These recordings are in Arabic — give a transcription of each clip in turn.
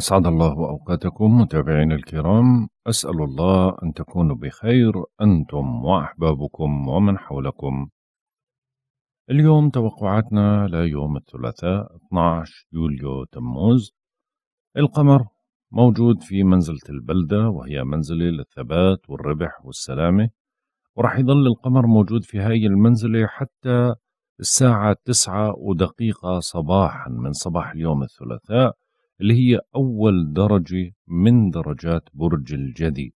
أسعد الله أوقاتكم متابعينا الكرام أسأل الله أن تكونوا بخير أنتم وأحبابكم ومن حولكم اليوم توقعاتنا ليوم الثلاثاء 12 يوليو تموز القمر موجود في منزلة البلدة وهي منزلة للثبات والربح والسلامة ورح يضل القمر موجود في هاي المنزلة حتى الساعة تسعة ودقيقة صباحا من صباح اليوم الثلاثاء اللي هي أول درجة من درجات برج الجدي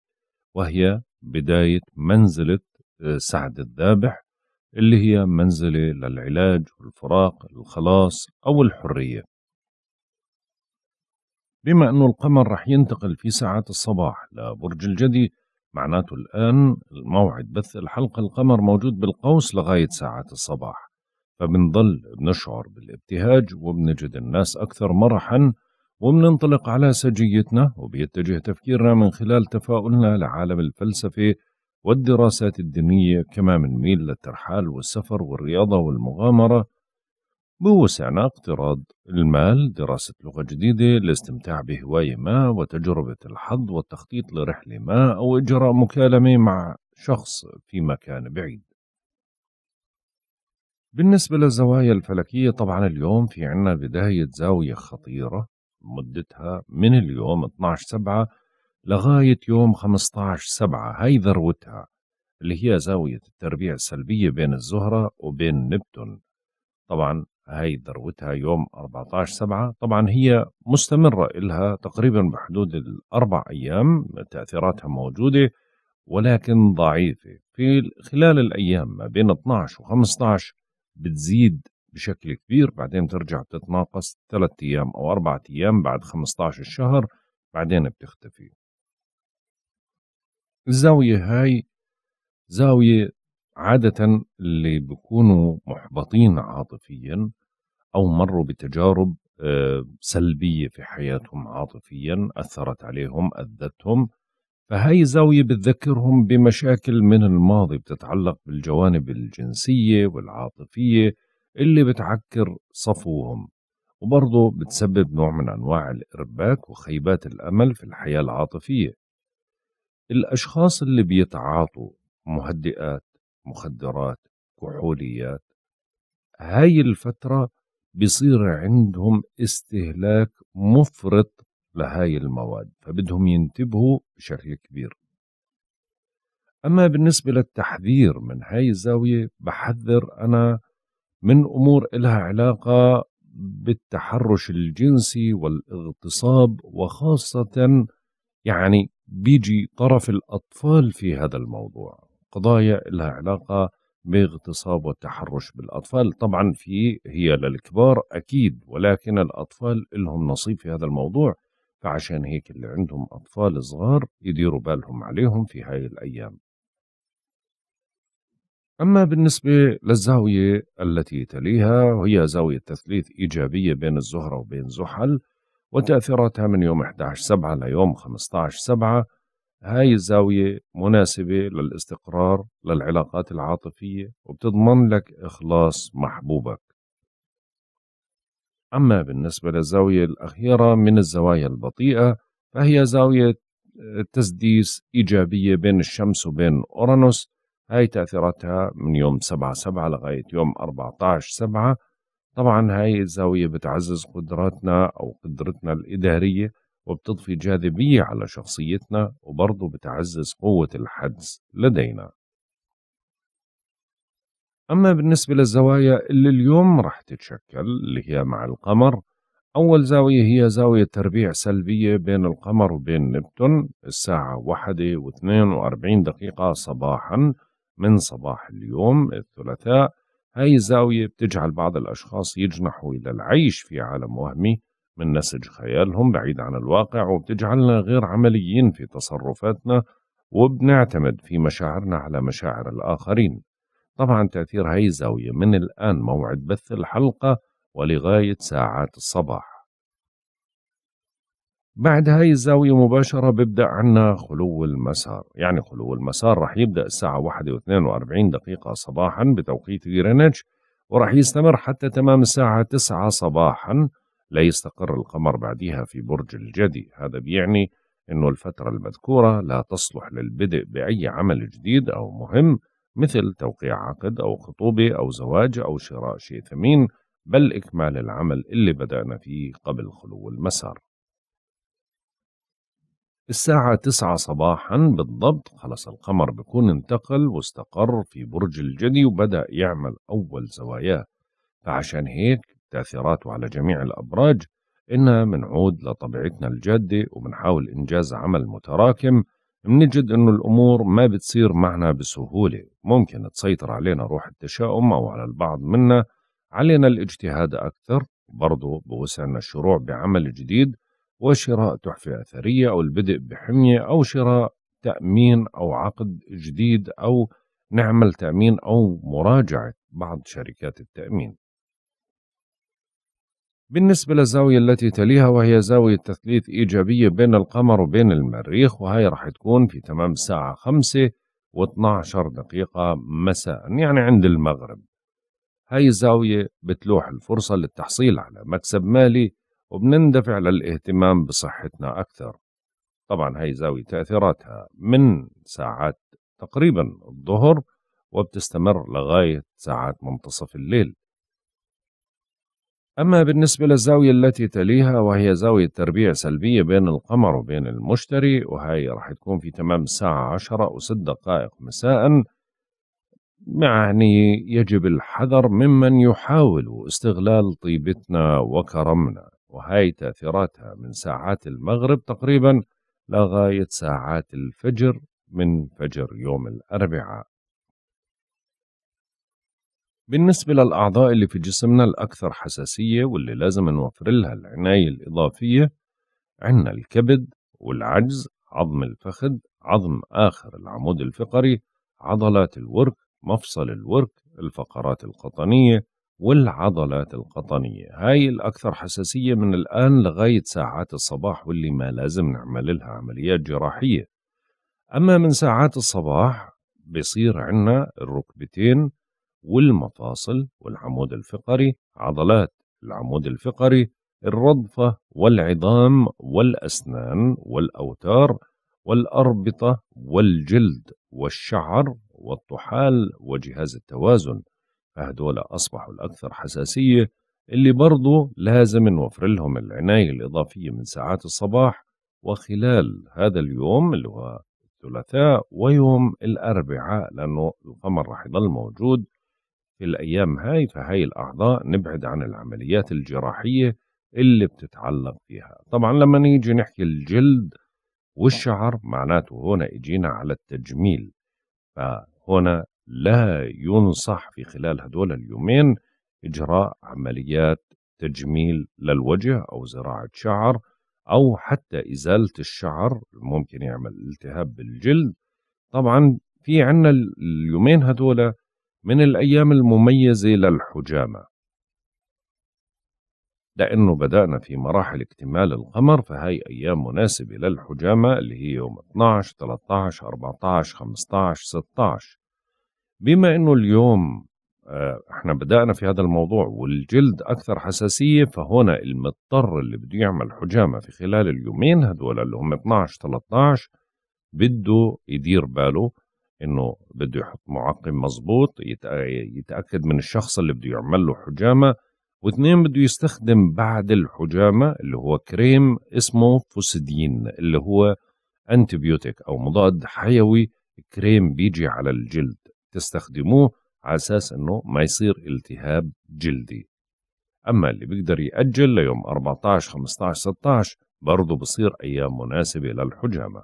وهي بداية منزلة آه، سعد الذابح اللي هي منزلة للعلاج والفراق الخلاص أو الحرية بما أنه القمر رح ينتقل في ساعات الصباح لبرج الجدي معناته الآن الموعد بث الحلقة القمر موجود بالقوس لغاية ساعات الصباح فبنضل بنشعر بالابتهاج وبنجد الناس أكثر مرحا وبننطلق على سجيتنا وبيتجه تفكيرنا من خلال تفاؤلنا لعالم الفلسفة والدراسات الدينية كما بنميل للترحال والسفر والرياضة والمغامرة بوسعنا اقتراض المال دراسة لغة جديدة الاستمتاع بهواية ما وتجربة الحظ والتخطيط لرحلة ما أو إجراء مكالمة مع شخص في مكان بعيد بالنسبة للزوايا الفلكية طبعا اليوم في عنا بداية زاوية خطيرة مدتها من اليوم 12 سبعة لغاية يوم 15 سبعة هاي ذروتها اللي هي زاوية التربيع السلبية بين الزهرة وبين نبتون طبعا هاي ذروتها يوم 14 سبعة طبعا هي مستمرة إلها تقريبا بحدود الأربع أيام تأثيراتها موجودة ولكن ضعيفة في خلال الأيام ما بين 12 و 15 بتزيد بشكل كبير بعدين بترجع بتتناقص ثلاث أيام أو أربعة أيام بعد 15 شهر بعدين بتختفي الزاوية هاي زاوية عادة اللي بيكونوا محبطين عاطفيا أو مروا بتجارب آه، سلبية في حياتهم عاطفيا أثرت عليهم أذتهم فهاي الزاوية بتذكرهم بمشاكل من الماضي بتتعلق بالجوانب الجنسية والعاطفية اللي بتعكر صفوهم وبرضه بتسبب نوع من أنواع الإرباك وخيبات الأمل في الحياة العاطفية الأشخاص اللي بيتعاطوا مهدئات مخدرات كحوليات هاي الفترة بيصير عندهم استهلاك مفرط لهاي المواد فبدهم ينتبهوا بشكل كبير أما بالنسبة للتحذير من هاي الزاوية بحذر أنا من امور لها علاقه بالتحرش الجنسي والاغتصاب وخاصه يعني بيجي طرف الاطفال في هذا الموضوع قضايا لها علاقه باغتصاب والتحرش بالاطفال طبعا في هي للكبار اكيد ولكن الاطفال لهم نصيب في هذا الموضوع فعشان هيك اللي عندهم اطفال صغار يديروا بالهم عليهم في هاي الايام أما بالنسبة للزاوية التي تليها وهي زاوية تثليث إيجابية بين الزهرة وبين زحل وتأثيراتها من يوم 11/7 ليوم 15/7 هاي الزاوية مناسبة للاستقرار للعلاقات العاطفية وبتضمن لك إخلاص محبوبك أما بالنسبة للزاوية الأخيرة من الزوايا البطيئة فهي زاوية تسديس إيجابية بين الشمس وبين أورانوس هاي تأثيراتها من يوم سبعة سبعة لغاية يوم عشر سبعة طبعا هاي الزاوية بتعزز قدراتنا أو قدرتنا الإدارية وبتضفي جاذبية على شخصيتنا وبرضه بتعزز قوة الحدس لدينا أما بالنسبة للزوايا اللي اليوم رح تتشكل اللي هي مع القمر أول زاوية هي زاوية تربيع سلبية بين القمر وبين نبتون الساعة واحدة واثنين وأربعين دقيقة صباحاً من صباح اليوم الثلاثاء هاي الزاوية بتجعل بعض الأشخاص يجنحوا إلى العيش في عالم وهمي من نسج خيالهم بعيد عن الواقع وبتجعلنا غير عمليين في تصرفاتنا وبنعتمد في مشاعرنا على مشاعر الآخرين طبعا تأثير هاي الزاوية من الآن موعد بث الحلقة ولغاية ساعات الصباح بعد هاي الزاوية مباشرة بيبدأ عنا خلو المسار يعني خلو المسار رح يبدأ الساعة 1 و 42 دقيقة صباحا بتوقيت غرينتش ورح يستمر حتى تمام الساعة 9 صباحا لا يستقر القمر بعدها في برج الجدي هذا بيعني أنه الفترة المذكورة لا تصلح للبدء بأي عمل جديد أو مهم مثل توقيع عقد أو خطوبة أو زواج أو شراء شيء ثمين بل إكمال العمل اللي بدأنا فيه قبل خلو المسار الساعة تسعة صباحا بالضبط خلص القمر بكون انتقل واستقر في برج الجدي وبدأ يعمل أول زواياه فعشان هيك تأثيراته على جميع الأبراج إنها منعود لطبيعتنا الجادة وبنحاول إنجاز عمل متراكم منجد إنه الأمور ما بتصير معنا بسهولة ممكن تسيطر علينا روح التشاؤم أو على البعض منا علينا الاجتهاد أكثر برضه بوسعنا الشروع بعمل جديد وشراء تحفة أثرية أو البدء بحمية أو شراء تأمين أو عقد جديد أو نعمل تأمين أو مراجعة بعض شركات التأمين. بالنسبة للزاوية التي تليها وهي زاوية تثليث إيجابية بين القمر وبين المريخ وهي راح تكون في تمام الساعة 5 و12 دقيقة مساء يعني عند المغرب هاي الزاوية بتلوح الفرصة للتحصيل على مكسب مالي وبنندفع للاهتمام بصحتنا أكثر طبعا هاي زاوية تأثيراتها من ساعات تقريبا الظهر وبتستمر لغاية ساعات منتصف الليل أما بالنسبة للزاوية التي تليها وهي زاوية تربيع سلبية بين القمر وبين المشتري وهي راح تكون في تمام الساعة عشرة وست دقائق مساء معني يجب الحذر ممن يحاول استغلال طيبتنا وكرمنا وهي تأثيراتها من ساعات المغرب تقريبا لغاية ساعات الفجر من فجر يوم الأربعاء بالنسبة للأعضاء اللي في جسمنا الأكثر حساسية واللي لازم نوفر لها العناية الإضافية عنا الكبد والعجز عظم الفخذ عظم آخر العمود الفقري عضلات الورك مفصل الورك الفقرات القطنية والعضلات القطنية هاي الأكثر حساسية من الآن لغاية ساعات الصباح واللي ما لازم نعمل لها عمليات جراحية أما من ساعات الصباح بيصير عنا الركبتين والمفاصل والعمود الفقري عضلات العمود الفقري الرضفة والعظام والأسنان والأوتار والأربطة والجلد والشعر والطحال وجهاز التوازن فهدول أصبحوا الأكثر حساسية اللي برضو لازم نوفر لهم العناية الإضافية من ساعات الصباح وخلال هذا اليوم اللي هو الثلاثاء ويوم الأربعاء لأنه القمر رح يضل موجود في الأيام هاي فهاي الأعضاء نبعد عن العمليات الجراحية اللي بتتعلق فيها طبعا لما نيجي نحكي الجلد والشعر معناته هنا اجينا على التجميل فهنا لا ينصح في خلال هدول اليومين إجراء عمليات تجميل للوجه أو زراعة شعر أو حتى إزالة الشعر ممكن يعمل التهاب بالجلد طبعا في عنا اليومين هدول من الأيام المميزة للحجامة لأنه بدأنا في مراحل اكتمال القمر فهي أيام مناسبة للحجامة اللي هي يوم 12 13 14 15 16 بما انه اليوم آه، احنا بدأنا في هذا الموضوع والجلد أكثر حساسية فهنا المضطر اللي بده يعمل حجامة في خلال اليومين هدول اللي هم 12 13 بده يدير باله انه بده يحط معقم مضبوط يتأكد من الشخص اللي بده يعمل له حجامة واثنين بده يستخدم بعد الحجامة اللي هو كريم اسمه فوسيدين اللي هو انتبيوتيك أو مضاد حيوي كريم بيجي على الجلد تستخدموه على أساس أنه ما يصير التهاب جلدي أما اللي بيقدر يأجل ليوم 14 15 16 برضه بصير أيام مناسبة للحجامة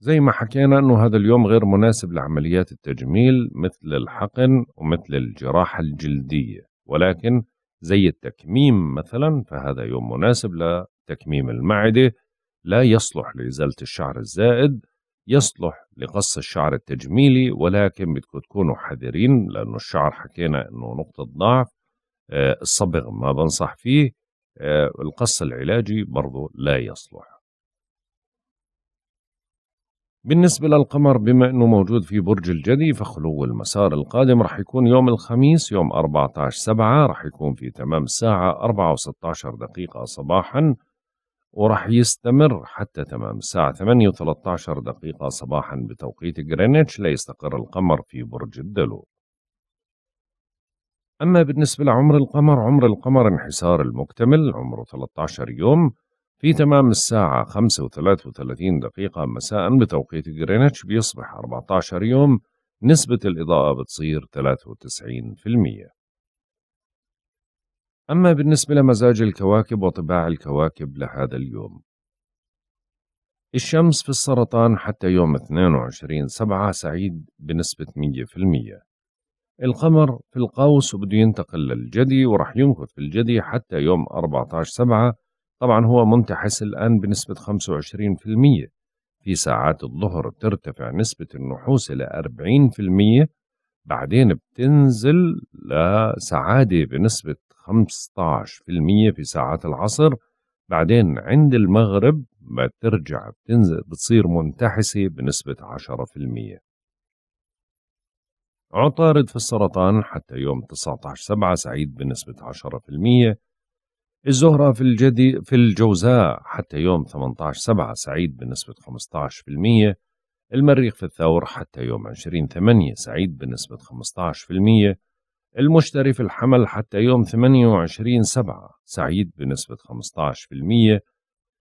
زي ما حكينا أنه هذا اليوم غير مناسب لعمليات التجميل مثل الحقن ومثل الجراحة الجلدية ولكن زي التكميم مثلا فهذا يوم مناسب لتكميم المعدة لا يصلح لإزالة الشعر الزائد يصلح لقص الشعر التجميلي ولكن بدكم تكونوا حذرين لأنه الشعر حكينا أنه نقطة ضعف آه، الصبغ ما بنصح فيه آه، القص العلاجي برضه لا يصلح بالنسبة للقمر بما أنه موجود في برج الجدي فخلو المسار القادم رح يكون يوم الخميس يوم 14 سبعة رح يكون في تمام الساعة 4 و16 دقيقة صباحاً وراح يستمر حتى تمام الساعة 8 و13 دقيقة صباحا بتوقيت غرينتش ليستقر القمر في برج الدلو أما بالنسبة لعمر القمر عمر القمر انحسار المكتمل عمره 13 يوم في تمام الساعة 5 و33 دقيقة مساء بتوقيت غرينتش بيصبح 14 يوم نسبة الإضاءة بتصير 93% أما بالنسبة لمزاج الكواكب وطباع الكواكب لهذا اليوم الشمس في السرطان حتى يوم 22 سبعة سعيد بنسبة 100% القمر في القوس وبده ينتقل للجدي ورح يمكث في الجدي حتى يوم 14 سبعة طبعا هو منتحس الآن بنسبة 25% في ساعات الظهر بترتفع نسبة النحوس إلى 40% بعدين بتنزل لسعادة بنسبة 15% في ساعات العصر بعدين عند المغرب بترجع بتنزل بتصير منتحسة بنسبة 10% عطارد في السرطان حتى يوم 19 سبعة سعيد بنسبة 10% الزهرة في الجدي في الجوزاء حتى يوم 18 سبعة سعيد بنسبة 15% المريخ في الثور حتى يوم 20 8 سعيد بنسبة المشتري في الحمل حتى يوم 28 سبعة سعيد بنسبة 15%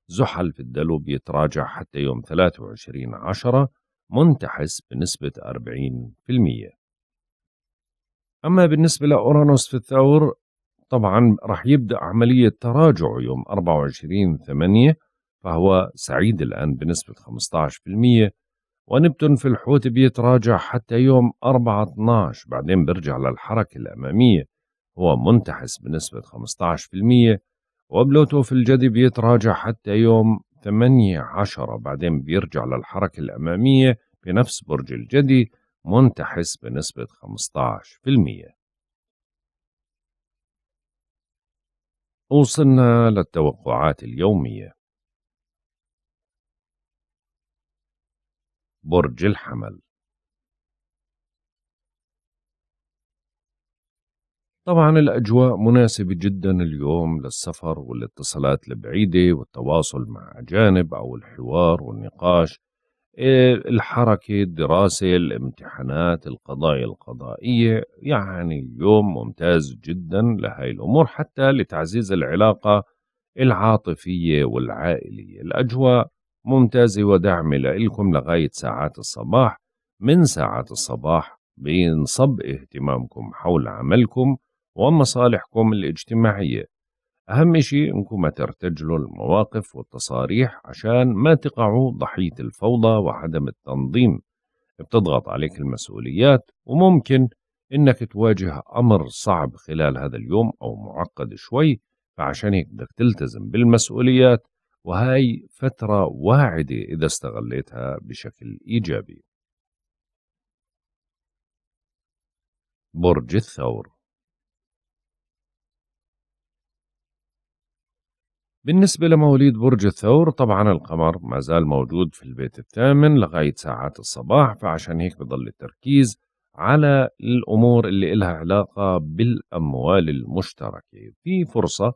زحل في الدلو بيتراجع حتى يوم 23 عشرة منتحس بنسبة 40% أما بالنسبة لأورانوس في الثور طبعا رح يبدأ عملية تراجع يوم 24 ثمانية فهو سعيد الآن بنسبة 15% ونبتون في الحوت بيتراجع حتى يوم 4 12 بعدين بيرجع للحركة الأمامية هو منتحس بنسبة 15% وبلوتو في الجدي بيتراجع حتى يوم 8 10 بعدين بيرجع للحركة الأمامية بنفس برج الجدي منتحس بنسبة 15% وصلنا للتوقعات اليومية برج الحمل طبعا الأجواء مناسبة جدا اليوم للسفر والاتصالات البعيدة والتواصل مع أجانب أو الحوار والنقاش إيه، الحركة الدراسة الامتحانات القضايا القضائية يعني اليوم ممتاز جدا لهي الأمور حتى لتعزيز العلاقة العاطفية والعائلية الأجواء ممتاز ودعم لإلكم لغاية ساعات الصباح من ساعات الصباح بينصب اهتمامكم حول عملكم ومصالحكم الاجتماعية أهم شيء أنكم ترتجلوا المواقف والتصاريح عشان ما تقعوا ضحية الفوضى وعدم التنظيم بتضغط عليك المسؤوليات وممكن انك تواجه امر صعب خلال هذا اليوم او معقد شوي فعشان هيك بدك تلتزم بالمسؤوليات وهاي فترة واعدة إذا استغليتها بشكل إيجابي برج الثور بالنسبة لمواليد برج الثور طبعا القمر ما زال موجود في البيت الثامن لغاية ساعات الصباح فعشان هيك بضل التركيز على الأمور اللي إلها علاقة بالأموال المشتركة في فرصة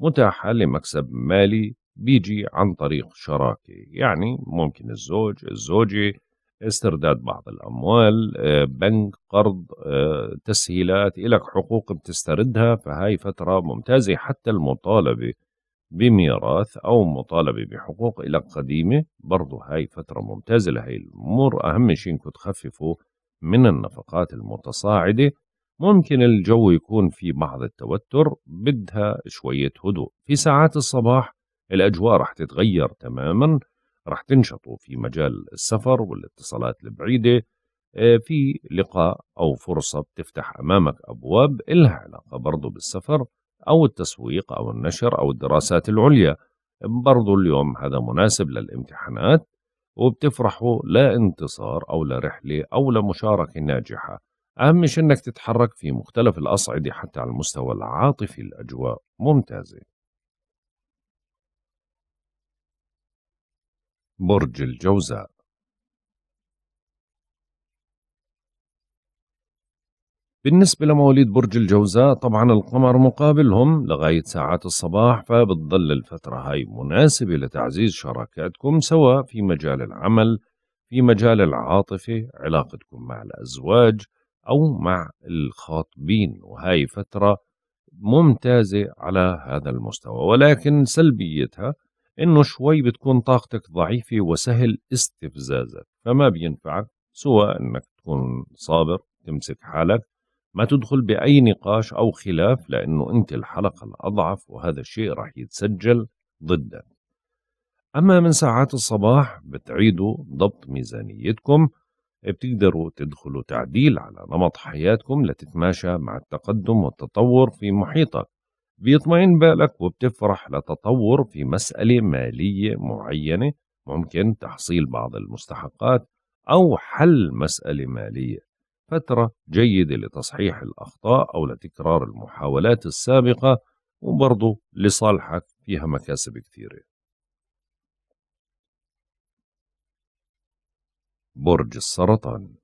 متاحة لمكسب مالي بيجي عن طريق شراكة يعني ممكن الزوج الزوجة استرداد بعض الأموال آه، بنك قرض آه، تسهيلات إلك حقوق بتستردها فهاي فترة ممتازة حتى المطالبة بميراث أو مطالبة بحقوق إلك قديمة برضو هاي فترة ممتازة لهي الأمور أهم شيء إنكم تخففوا من النفقات المتصاعدة ممكن الجو يكون في بعض التوتر بدها شوية هدوء في ساعات الصباح الاجواء راح تتغير تماما راح تنشطوا في مجال السفر والاتصالات البعيده آه، في لقاء او فرصه بتفتح امامك ابواب الها علاقه برضه بالسفر او التسويق او النشر او الدراسات العليا برضه اليوم هذا مناسب للامتحانات وبتفرحوا لا انتصار او لرحله او لمشاركه ناجحه اهم شيء انك تتحرك في مختلف الاصعده حتى على المستوى العاطفي الاجواء ممتازه برج الجوزاء بالنسبة لمواليد برج الجوزاء طبعا القمر مقابلهم لغاية ساعات الصباح فبتظل الفترة هاي مناسبة لتعزيز شراكاتكم سواء في مجال العمل في مجال العاطفة علاقتكم مع الأزواج أو مع الخاطبين وهاي فترة ممتازة على هذا المستوى ولكن سلبيتها انه شوي بتكون طاقتك ضعيفه وسهل استفزازك فما بينفعك سوى انك تكون صابر تمسك حالك ما تدخل باي نقاش او خلاف لانه انت الحلقه الاضعف وهذا الشيء رح يتسجل ضدك اما من ساعات الصباح بتعيدوا ضبط ميزانيتكم بتقدروا تدخلوا تعديل على نمط حياتكم لتتماشى مع التقدم والتطور في محيطك بيطمئن بالك وبتفرح لتطور في مسألة مالية معينة ممكن تحصيل بعض المستحقات أو حل مسألة مالية فترة جيدة لتصحيح الأخطاء أو لتكرار المحاولات السابقة وبرضه لصالحك فيها مكاسب كثيرة برج السرطان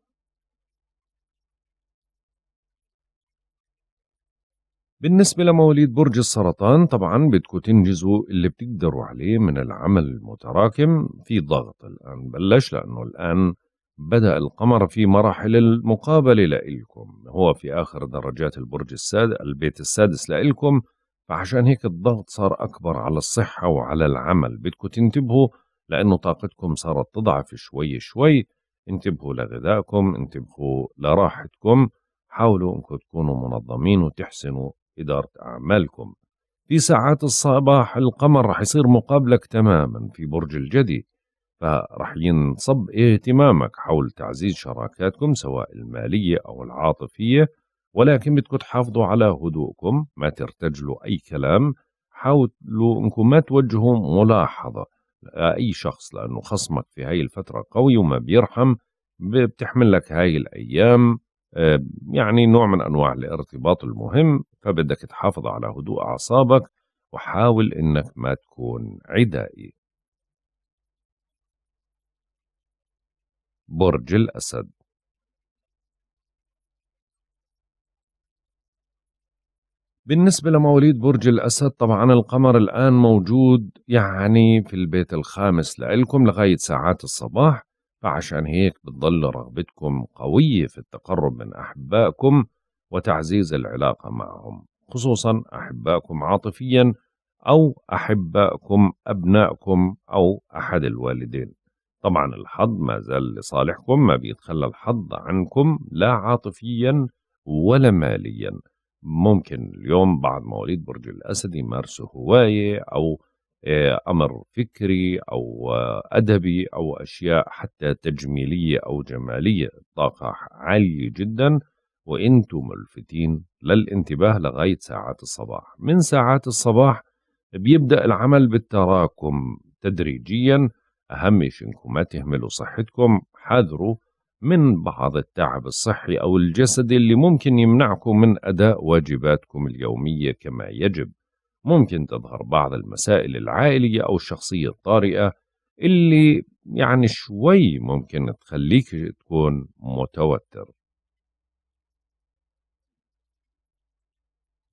بالنسبة لمواليد برج السرطان طبعا بدكم تنجزوا اللي بتقدروا عليه من العمل المتراكم في ضغط الآن بلش لأنه الآن بدأ القمر في مراحل المقابلة لإلكم هو في آخر درجات البرج السادس البيت السادس لإلكم فعشان هيك الضغط صار أكبر على الصحة وعلى العمل بدكم تنتبهوا لأنه طاقتكم صارت تضعف شوي شوي انتبهوا لغذائكم انتبهوا لراحتكم حاولوا انكم تكونوا منظمين وتحسنوا إدارة أعمالكم في ساعات الصباح القمر رح يصير مقابلك تماما في برج الجدي فرح ينصب اهتمامك حول تعزيز شراكاتكم سواء المالية أو العاطفية ولكن بدكم تحافظوا على هدوءكم ما ترتجلوا أي كلام حاولوا انكم ما توجهوا ملاحظة لأي شخص لأنه خصمك في هاي الفترة قوي وما بيرحم بتحمل لك هاي الأيام آه، يعني نوع من أنواع الارتباط المهم فبدك تحافظ على هدوء أعصابك وحاول إنك ما تكون عدائي برج الأسد بالنسبة لمواليد برج الأسد طبعا القمر الآن موجود يعني في البيت الخامس لإلكم لغاية ساعات الصباح فعشان هيك بتضل رغبتكم قوية في التقرب من أحبائكم وتعزيز العلاقة معهم خصوصا أحبائكم عاطفيا أو أحبائكم أبنائكم أو أحد الوالدين طبعا الحظ ما زال لصالحكم ما بيتخلى الحظ عنكم لا عاطفيا ولا ماليا ممكن اليوم بعض مواليد برج الأسد يمارسوا هواية أو آه، امر فكري او ادبي او اشياء حتى تجميليه او جماليه الطاقه عاليه جدا وانتم ملفتين للانتباه لغايه ساعات الصباح من ساعات الصباح بيبدا العمل بالتراكم تدريجيا اهم شيء انكم ما تهملوا صحتكم حذروا من بعض التعب الصحي او الجسدي اللي ممكن يمنعكم من اداء واجباتكم اليوميه كما يجب ممكن تظهر بعض المسائل العائلية أو الشخصية الطارئة اللي يعني شوي ممكن تخليك تكون متوتر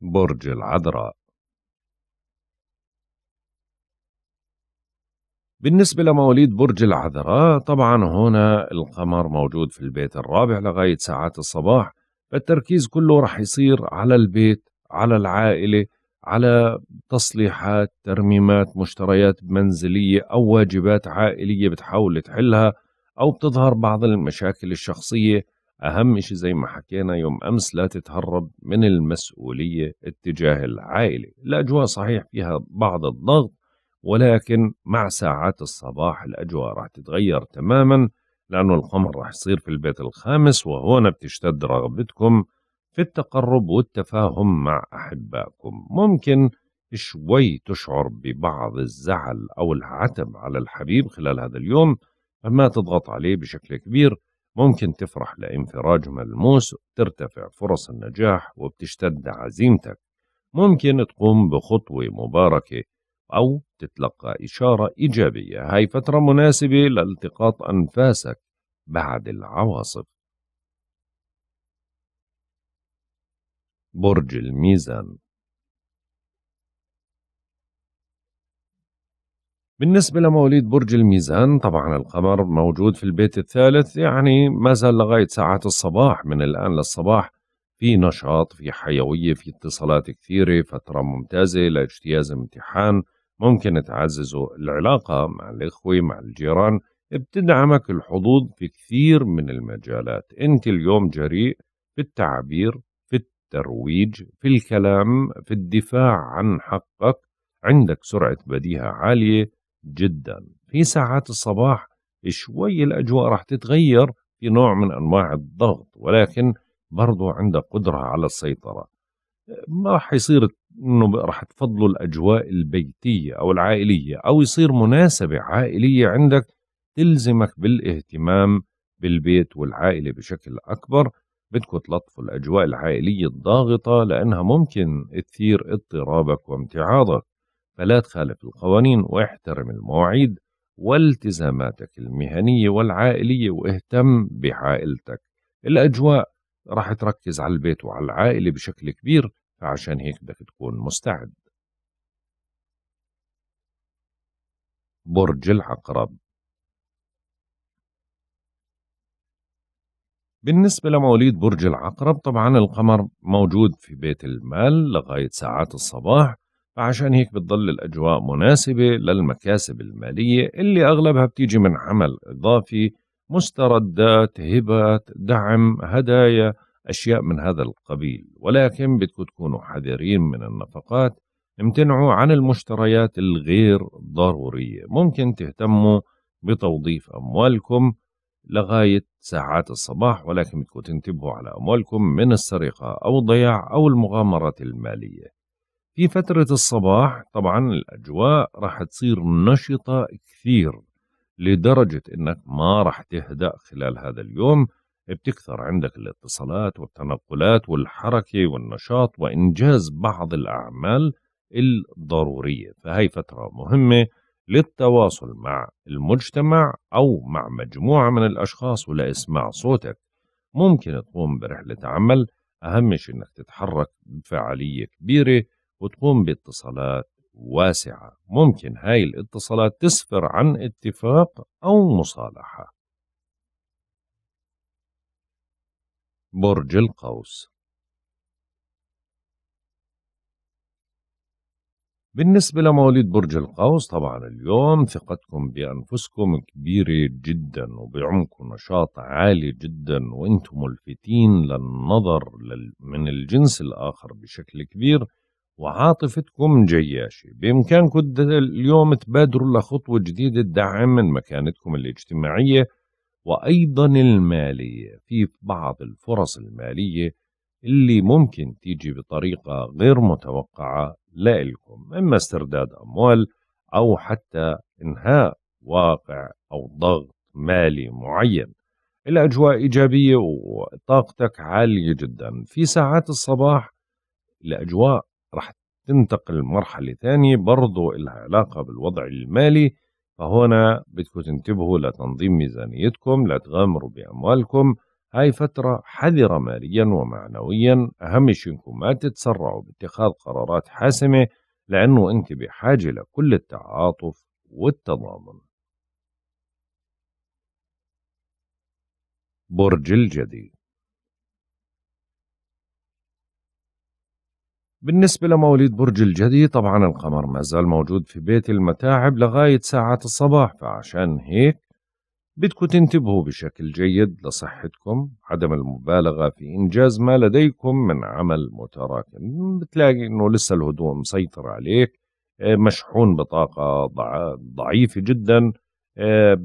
برج العذراء بالنسبة لمواليد برج العذراء طبعا هنا القمر موجود في البيت الرابع لغاية ساعات الصباح فالتركيز كله رح يصير على البيت على العائلة على تصليحات ترميمات مشتريات منزلية أو واجبات عائلية بتحاول تحلها أو بتظهر بعض المشاكل الشخصية أهم شيء زي ما حكينا يوم أمس لا تتهرب من المسؤولية اتجاه العائلة الأجواء صحيح فيها بعض الضغط ولكن مع ساعات الصباح الأجواء راح تتغير تماما لأنه القمر راح يصير في البيت الخامس وهون بتشتد رغبتكم في التقرب والتفاهم مع أحبائكم ممكن شوي تشعر ببعض الزعل أو العتب على الحبيب خلال هذا اليوم فما تضغط عليه بشكل كبير ممكن تفرح لانفراج ملموس ترتفع فرص النجاح وبتشتد عزيمتك ممكن تقوم بخطوة مباركة أو تتلقى إشارة إيجابية هاي فترة مناسبة لالتقاط أنفاسك بعد العواصف برج الميزان بالنسبة لمواليد برج الميزان طبعا القمر موجود في البيت الثالث يعني ما زال لغاية ساعات الصباح من الآن للصباح في نشاط في حيوية في اتصالات كثيرة فترة ممتازة لاجتياز امتحان ممكن تعززوا العلاقة مع الإخوة مع الجيران بتدعمك الحظوظ في كثير من المجالات أنت اليوم جريء في التعبير الترويج في الكلام في الدفاع عن حقك عندك سرعة بديهة عالية جدا في ساعات الصباح شوي الأجواء راح تتغير في نوع من أنواع الضغط ولكن برضو عندك قدرة على السيطرة ما راح يصير انه راح تفضلوا الاجواء البيتيه او العائليه او يصير مناسبه عائليه عندك تلزمك بالاهتمام بالبيت والعائله بشكل اكبر بدكم تلطفوا الأجواء العائلية الضاغطة لأنها ممكن تثير اضطرابك وامتعاضك فلا تخالف القوانين واحترم المواعيد والتزاماتك المهنية والعائلية واهتم بعائلتك الأجواء راح تركز على البيت وعلى العائلة بشكل كبير فعشان هيك بدك تكون مستعد برج العقرب بالنسبة لمواليد برج العقرب طبعا القمر موجود في بيت المال لغاية ساعات الصباح فعشان هيك بتضل الأجواء مناسبة للمكاسب المالية اللي أغلبها بتيجي من عمل إضافي مستردات هبات دعم هدايا أشياء من هذا القبيل ولكن بدكم تكونوا حذرين من النفقات امتنعوا عن المشتريات الغير ضرورية ممكن تهتموا بتوظيف أموالكم لغاية ساعات الصباح ولكن بدكم تنتبهوا على أموالكم من السرقة أو الضياع أو المغامرة المالية في فترة الصباح طبعا الأجواء راح تصير نشطة كثير لدرجة إنك ما راح تهدأ خلال هذا اليوم بتكثر عندك الاتصالات والتنقلات والحركة والنشاط وإنجاز بعض الأعمال الضرورية فهي فترة مهمة للتواصل مع المجتمع أو مع مجموعة من الأشخاص ولإسماع صوتك ممكن تقوم برحلة عمل أهم شيء أنك تتحرك بفعالية كبيرة وتقوم باتصالات واسعة ممكن هاي الاتصالات تسفر عن اتفاق أو مصالحة برج القوس بالنسبة لمواليد برج القوس طبعا اليوم ثقتكم بأنفسكم كبيرة جدا وبعمق نشاط عالي جدا وانتم ملفتين للنظر من الجنس الآخر بشكل كبير وعاطفتكم جياشة بإمكانكم اليوم تبادروا لخطوة جديدة تدعم من مكانتكم الاجتماعية وأيضا المالية في بعض الفرص المالية اللي ممكن تيجي بطريقة غير متوقعة لإلكم إما استرداد أموال أو حتى إنهاء واقع أو ضغط مالي معين الأجواء إيجابية وطاقتك عالية جدا في ساعات الصباح الأجواء رح تنتقل مرحلة ثانية برضو إلها علاقة بالوضع المالي فهنا بدكم تنتبهوا لتنظيم ميزانيتكم لا تغامروا بأموالكم هاي فترة حذرة ماليا ومعنويا أهم شيء إنكم ما تتسرعوا باتخاذ قرارات حاسمة لأنه أنت بحاجة لكل التعاطف والتضامن برج الجدي بالنسبة لمواليد برج الجدي طبعا القمر ما زال موجود في بيت المتاعب لغاية ساعات الصباح فعشان هيك بدكم تنتبهوا بشكل جيد لصحتكم عدم المبالغة في إنجاز ما لديكم من عمل متراكم بتلاقي إنه لسه الهدوء مسيطر عليك آه، مشحون بطاقة ضعيفة جدا آه،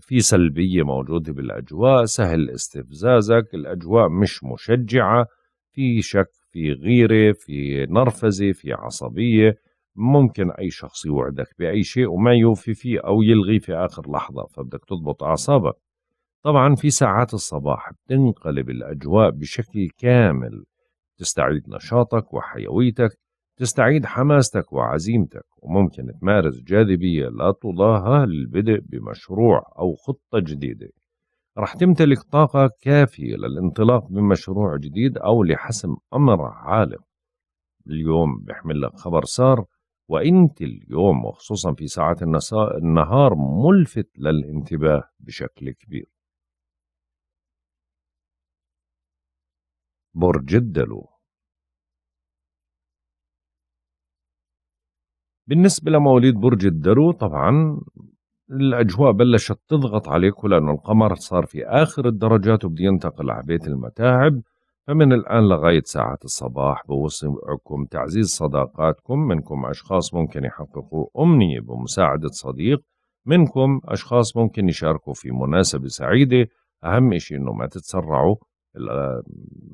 في سلبية موجودة بالأجواء سهل استفزازك الأجواء مش مشجعة في شك في غيرة في نرفزة في عصبية ممكن أي شخص يوعدك بأي شيء وما يوفي فيه أو يلغي في آخر لحظة فبدك تضبط أعصابك طبعا في ساعات الصباح بتنقلب الأجواء بشكل كامل تستعيد نشاطك وحيويتك تستعيد حماستك وعزيمتك وممكن تمارس جاذبية لا تضاهى للبدء بمشروع أو خطة جديدة رح تمتلك طاقة كافية للانطلاق بمشروع جديد أو لحسم أمر عالق اليوم بحمل لك خبر سار وانت اليوم وخصوصا في ساعات النهار ملفت للانتباه بشكل كبير برج الدلو بالنسبة لمواليد برج الدلو طبعا الأجواء بلشت تضغط عليكم لأنه القمر صار في آخر الدرجات وبده ينتقل على بيت المتاعب فمن الآن لغاية ساعة الصباح بوصيكم تعزيز صداقاتكم منكم أشخاص ممكن يحققوا أمنية بمساعدة صديق منكم أشخاص ممكن يشاركوا في مناسبة سعيدة أهم شيء أنه ما تتسرعوا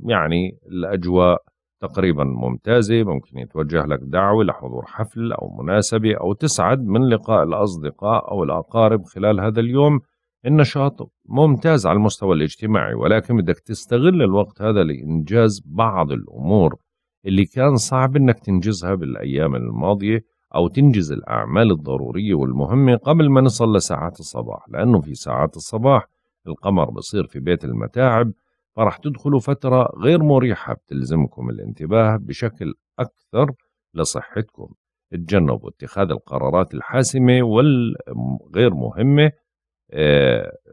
يعني الأجواء تقريبا ممتازة ممكن يتوجه لك دعوة لحضور حفل أو مناسبة أو تسعد من لقاء الأصدقاء أو الأقارب خلال هذا اليوم النشاط ممتاز على المستوى الاجتماعي ولكن بدك تستغل الوقت هذا لإنجاز بعض الأمور اللي كان صعب إنك تنجزها بالأيام الماضية أو تنجز الأعمال الضرورية والمهمة قبل ما نصل لساعات الصباح لأنه في ساعات الصباح القمر بصير في بيت المتاعب فرح تدخلوا فترة غير مريحة بتلزمكم الانتباه بشكل أكثر لصحتكم تجنبوا اتخاذ القرارات الحاسمة والغير مهمة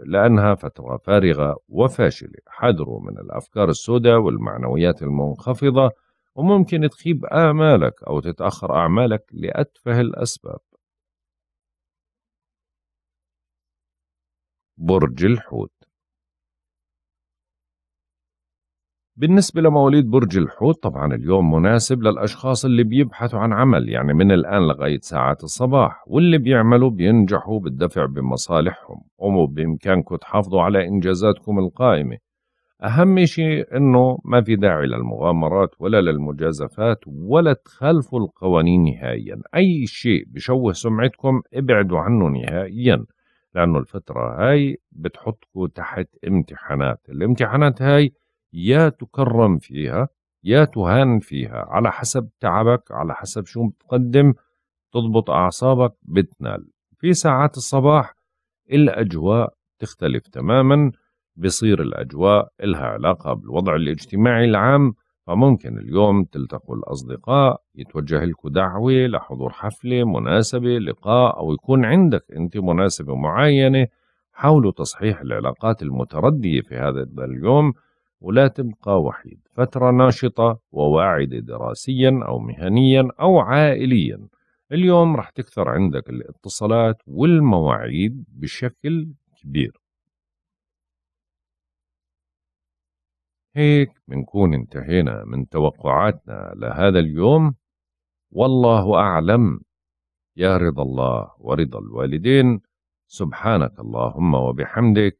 لأنها فترة فارغة وفاشلة حذروا من الأفكار السوداء والمعنويات المنخفضة وممكن تخيب آمالك أو تتأخر أعمالك لأتفه الأسباب برج الحوت بالنسبة لمواليد برج الحوت طبعا اليوم مناسب للأشخاص اللي بيبحثوا عن عمل يعني من الآن لغاية ساعات الصباح واللي بيعملوا بينجحوا بالدفع بمصالحهم قوموا بإمكانكم تحافظوا على إنجازاتكم القائمة أهم شيء أنه ما في داعي للمغامرات ولا للمجازفات ولا تخالفوا القوانين نهائيا أي شيء بشوه سمعتكم ابعدوا عنه نهائيا لأنه الفترة هاي بتحطكم تحت امتحانات الامتحانات هاي يا تكرم فيها يا تهان فيها على حسب تعبك على حسب شو بتقدم تضبط أعصابك بتنال في ساعات الصباح الأجواء تختلف تماما بصير الأجواء إلها علاقة بالوضع الاجتماعي العام فممكن اليوم تلتقوا الأصدقاء يتوجه لكم دعوة لحضور حفلة مناسبة لقاء أو يكون عندك أنت مناسبة معينة حاولوا تصحيح العلاقات المتردية في هذا اليوم ولا تبقى وحيد فترة ناشطة وواعدة دراسيا أو مهنيا أو عائليا اليوم رح تكثر عندك الاتصالات والمواعيد بشكل كبير هيك بنكون انتهينا من توقعاتنا لهذا اليوم والله أعلم يا رضا الله ورضا الوالدين سبحانك اللهم وبحمدك